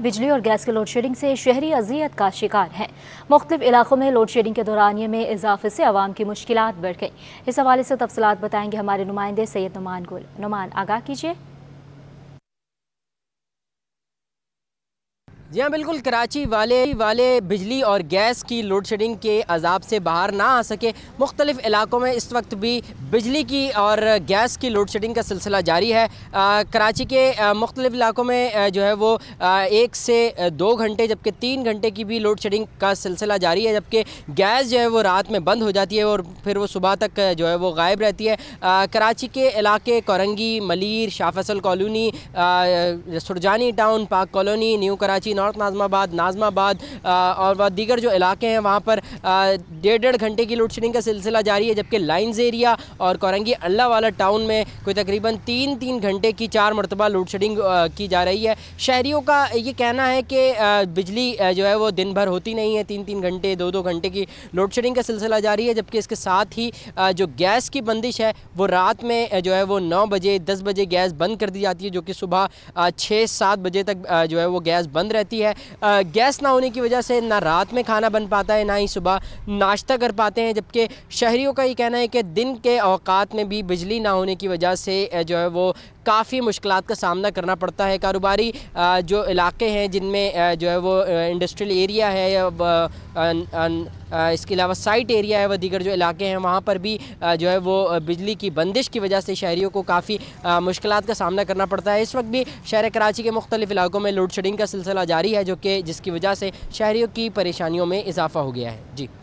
बिजली और गैस के लोड शेडिंग से शहरी अजियत का शिकार है मुख्तलिफ इलाकों में लोड शेडिंग के दौरान में इजाफे से आवाम की मुश्किल बढ़ गई इस हवाले से तफसलत बताएंगे हमारे नुमाइंदे सैयद नुमान गुल नुमान आगाह कीजिए जी हाँ बिल्कुल कराची वाले वाले बिजली और गैस की लोड शेडिंग के अजाब से बाहर ना आ सके मुख्तलिफ़ इलाकों में इस वक्त भी बिजली की और गैस की लोड शेडिंग का सिलसिला जारी है आ, कराची के मुख्तलिफ़ इलाकों में जो है वो आ, एक से दो घंटे जबकि तीन घंटे की भी लोड शेडिंग का सिलसिला जारी है जबकि गैस जो है वो रात में बंद हो जाती है और फिर वो सुबह तक जो है वो गायब रहती है आ, कराची के इलाके Korangi Malir Shah Faisal colony Surjani town Pak colony new Karachi north Nazimabad Nazimabad और दीगर जो इलाके हैं वहाँ पर डेढ़ डेढ़ घंटे की लोड शेडिंग का सिलसिला जारी है जबकि लाइन्स एरिया और कोरंगी अल्लाह वाला टाउन में कोई तकरीबन तीन तीन घंटे की चार मरतबा लोड शेडिंग की जा रही है शहरीों का ये कहना है कि बिजली जो है वो दिन भर होती नहीं है तीन तीन घंटे दो दो घंटे की लोड शेडिंग का सिलसिला जारी है जबकि इसके साथ ही जो गैस की बंदिश है वो रात में जो है वो नौ बजे दस बजे गैस बंद कर दी जाती है जो कि सुबह छः सात बजे तक जो है वो गैस बंद रहती होती है गैस ना होने की वजह से ना रात में खाना बन पाता है ना ही सुबह नाश्ता कर पाते हैं जबकि शहरीों का ये कहना है कि दिन के अवकात में भी बिजली ना होने की वजह से जो है वो काफ़ी मुश्किल का सामना करना पड़ता है कारोबारी जो इलाके हैं जिनमें जो है वो इंडस्ट्रियल एरिया है या इसके अलावा साइट एरिया है व दीगर जो इलाके हैं वहाँ पर भी जो है वो बिजली की बंदिश की वजह से शहरीों को काफ़ी मुश्किल का सामना करना पड़ता है इस वक्त भी शहर कराची के मुख्तलिफ इलाकों में लोड शेडिंग का सिलसिला जारी है जो कि जिसकी वजह से शहरीों की परेशानियों में इजाफा हो गया है जी